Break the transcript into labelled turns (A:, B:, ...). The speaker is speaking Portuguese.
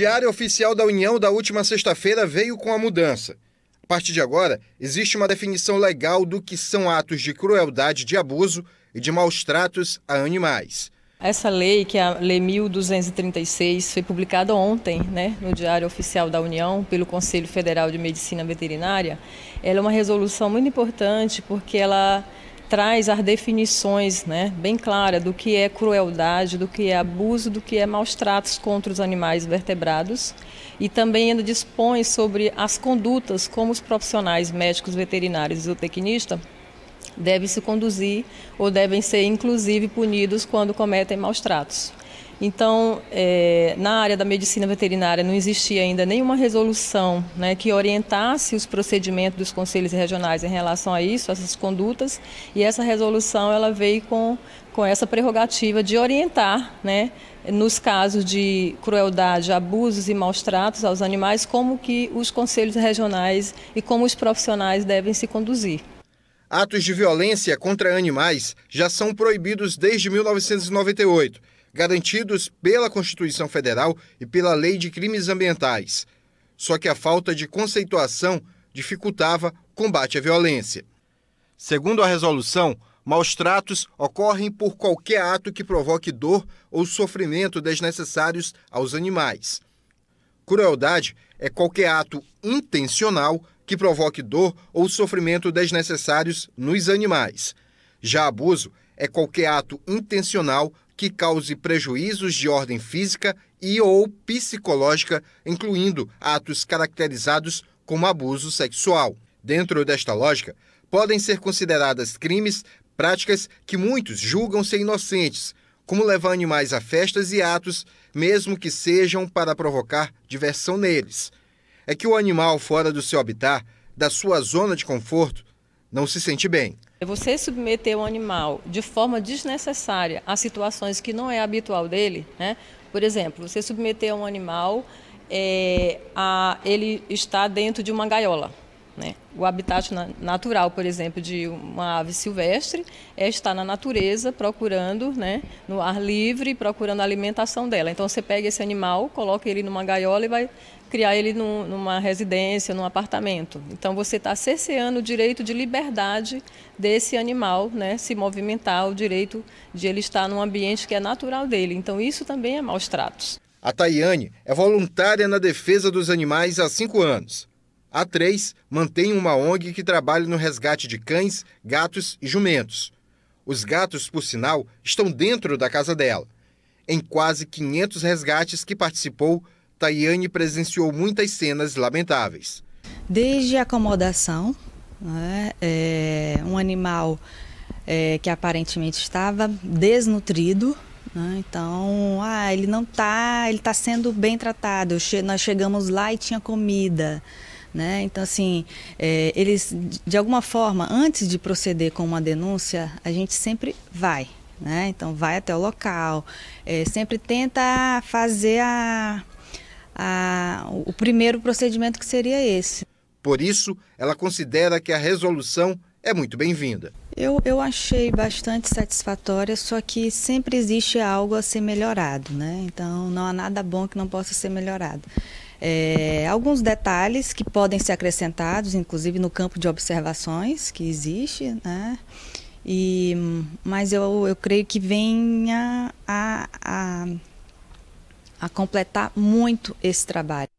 A: Diário Oficial da União da última sexta-feira veio com a mudança. A partir de agora, existe uma definição legal do que são atos de crueldade, de abuso e de maus tratos a animais.
B: Essa lei, que é a Lei 1236, foi publicada ontem né, no Diário Oficial da União pelo Conselho Federal de Medicina Veterinária. Ela é uma resolução muito importante porque ela traz as definições né, bem claras do que é crueldade, do que é abuso, do que é maus tratos contra os animais vertebrados e também ainda dispõe sobre as condutas como os profissionais médicos veterinários e tecnista devem se conduzir ou devem ser inclusive punidos quando cometem maus tratos. Então, é, na área da medicina veterinária não existia ainda nenhuma resolução né, que orientasse os procedimentos dos conselhos regionais em relação a isso, essas condutas, e essa resolução ela veio com, com essa prerrogativa de orientar, né, nos casos de crueldade, abusos e maus tratos aos animais, como que os conselhos regionais e como os profissionais devem se conduzir.
A: Atos de violência contra animais já são proibidos desde 1998 garantidos pela Constituição Federal e pela Lei de Crimes Ambientais. Só que a falta de conceituação dificultava o combate à violência. Segundo a resolução, maus tratos ocorrem por qualquer ato que provoque dor ou sofrimento desnecessários aos animais. Crueldade é qualquer ato intencional que provoque dor ou sofrimento desnecessários nos animais. Já abuso é qualquer ato intencional que cause prejuízos de ordem física e ou psicológica, incluindo atos caracterizados como abuso sexual. Dentro desta lógica, podem ser consideradas crimes práticas que muitos julgam ser inocentes, como levar animais a festas e atos, mesmo que sejam para provocar diversão neles. É que o animal fora do seu habitat, da sua zona de conforto, não se sente bem.
B: É você submeter o animal de forma desnecessária a situações que não é habitual dele, né? Por exemplo, você submeter um animal é, a ele estar dentro de uma gaiola. Né? O habitat natural, por exemplo, de uma ave silvestre é estar na natureza procurando, né, no ar livre, procurando a alimentação dela. Então você pega esse animal, coloca ele numa gaiola e vai criar ele num, numa residência, num apartamento. Então você está cerceando o direito de liberdade desse animal, né, se movimentar, o direito de ele estar num ambiente que é natural dele. Então isso também é maus tratos.
A: A Tayane é voluntária na defesa dos animais há cinco anos. A 3 mantém uma ONG que trabalha no resgate de cães, gatos e jumentos. Os gatos, por sinal, estão dentro da casa dela. Em quase 500 resgates que participou, Tayane presenciou muitas cenas lamentáveis.
C: Desde a acomodação, né, é, um animal é, que aparentemente estava desnutrido, né, então, ah, ele não está, ele está sendo bem tratado. Nós chegamos lá e tinha comida. Né? Então, assim, é, eles, de alguma forma, antes de proceder com uma denúncia, a gente sempre vai. Né? Então, vai até o local, é, sempre tenta fazer a, a, o primeiro procedimento que seria esse.
A: Por isso, ela considera que a resolução é muito bem-vinda.
C: Eu, eu achei bastante satisfatória, só que sempre existe algo a ser melhorado, né? Então não há nada bom que não possa ser melhorado. É, alguns detalhes que podem ser acrescentados, inclusive no campo de observações que existe, né? E, mas eu, eu creio que venha a, a, a completar muito esse trabalho.